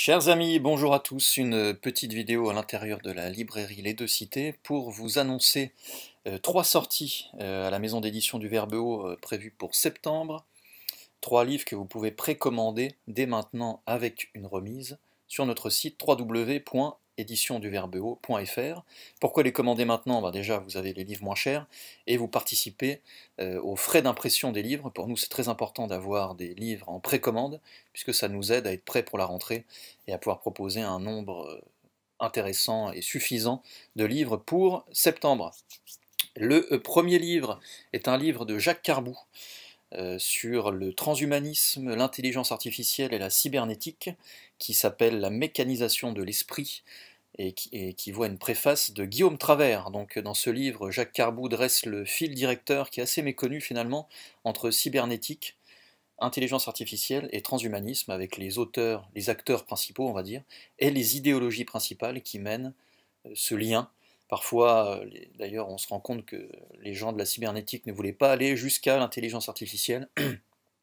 Chers amis, bonjour à tous. Une euh, petite vidéo à l'intérieur de la librairie Les Deux Cités pour vous annoncer euh, trois sorties euh, à la maison d'édition du Verbeau prévues pour septembre. Trois livres que vous pouvez précommander dès maintenant avec une remise sur notre site www éditionduverbeo.fr. Pourquoi les commander maintenant ben, Déjà, vous avez les livres moins chers et vous participez euh, aux frais d'impression des livres. Pour nous, c'est très important d'avoir des livres en précommande puisque ça nous aide à être prêts pour la rentrée et à pouvoir proposer un nombre euh, intéressant et suffisant de livres pour septembre. Le euh, premier livre est un livre de Jacques Carbou. Euh, sur le transhumanisme, l'intelligence artificielle et la cybernétique, qui s'appelle La mécanisation de l'esprit, et qui, voit une préface de Guillaume Travers. Donc dans ce livre, Jacques Carbou dresse le fil directeur qui est assez méconnu finalement entre cybernétique, intelligence artificielle et transhumanisme avec les auteurs, les acteurs principaux on va dire, et les idéologies principales qui mènent euh, ce lien Parfois, euh, d'ailleurs, on se rend compte que les gens de la cybernétique ne voulaient pas aller jusqu'à l'intelligence artificielle,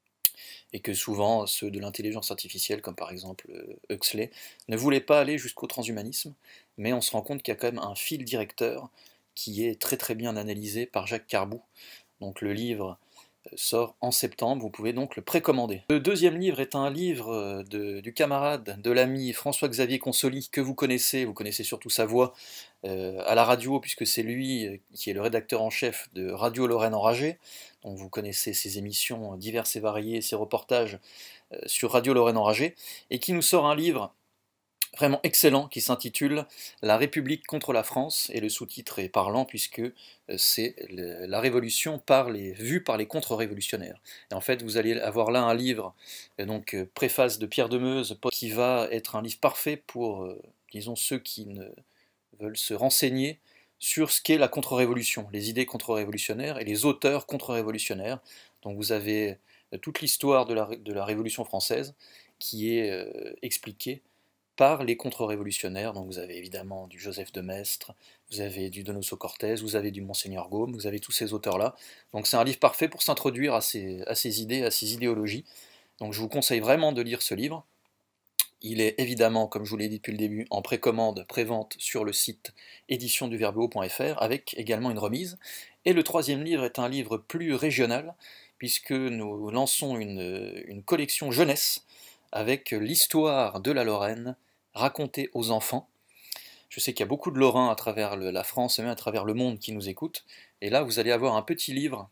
et que souvent ceux de l'intelligence artificielle, comme par exemple euh, Huxley, ne voulaient pas aller jusqu'au transhumanisme, mais on se rend compte qu'il y a quand même un fil directeur qui est très très bien analysé par Jacques Carbou. Donc le livre sort en septembre, vous pouvez donc le précommander. Le deuxième livre est un livre euh, du camarade, de l'ami François-Xavier Consoli, que vous connaissez, vous connaissez surtout sa voix euh, à la radio, puisque c'est lui euh, qui est le rédacteur en chef de Radio Lorraine Enragée, dont vous connaissez ses émissions diverses et variées, ses reportages sur Radio Lorraine Enragée, et qui nous sort un livre vraiment excellent qui s'intitule La République contre la France et le sous-titre est parlant puisque euh, c'est la révolution par les, vue par les contre-révolutionnaires. Et en fait, vous allez avoir là un livre, euh, donc euh, préface de Pierre Meuse, qui va être un livre parfait pour, disons, ceux qui ne veulent se renseigner sur ce qu'est la contre-révolution, les idées contre-révolutionnaires et les auteurs contre-révolutionnaires. Donc vous avez toute l'histoire de la, Révolution française qui est expliquée par les contre-révolutionnaires. Donc vous avez évidemment du Joseph de Maistre, vous avez du Donoso Cortés, vous avez du Monseigneur Gaume, vous avez tous ces auteurs-là. Donc c'est un livre parfait pour s'introduire à ces, idées, à ces idéologies. Donc je vous conseille vraiment de lire ce livre. Il est évidemment, comme je vous l'ai dit depuis le début, en précommande, prévente sur le site éditionduverbeau.fr avec également une remise. Et le troisième livre est un livre plus régional, puisque nous lançons une, une collection jeunesse avec l'histoire de la Lorraine racontée aux enfants. Je sais qu'il y a beaucoup de Lorrains à travers la France et même à travers le monde qui nous écoutent. Et là, vous allez avoir un petit livre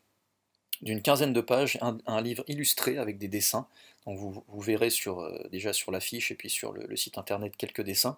d'une quinzaine de pages, un, livre illustré avec des dessins. Donc vous, verrez euh, déjà sur l'affiche et puis sur le, site internet quelques dessins.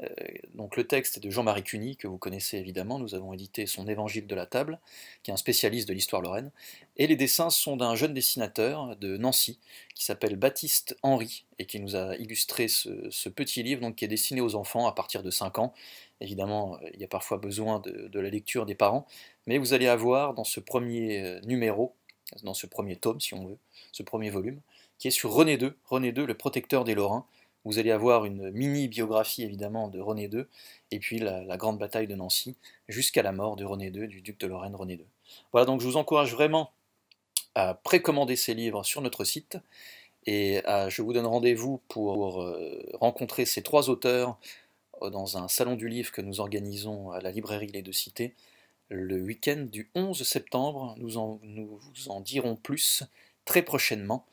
Euh, donc le texte est de Jean-Marie Cuny, que vous connaissez évidemment, nous avons édité son Évangile de la table, qui est un spécialiste de l'histoire lorraine, et les dessins sont d'un jeune dessinateur de Nancy, qui s'appelle Baptiste Henri et qui nous a illustré ce, petit livre, donc qui est dessiné aux enfants à partir de 5 ans. Évidemment, il y a parfois besoin de, de la lecture des parents, mais vous allez avoir dans ce premier euh, numéro, dans ce premier tome si on veut, ce premier volume, qui est sur René II, René II, le protecteur des Lorrains, vous allez avoir une mini-biographie évidemment de René II, et puis la, grande bataille de Nancy, jusqu'à la mort de René II, du duc de Lorraine René II. Voilà, donc je vous encourage vraiment à précommander ces livres sur notre site, et je vous donne rendez-vous pour, euh, rencontrer ces trois auteurs euh, dans un salon du livre que nous organisons à la librairie Les Deux Cités le week-end du 11 septembre. Nous, nous vous en dirons plus très prochainement.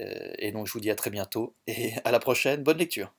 Euh, et donc je vous dis à très bientôt et à la prochaine, bonne lecture.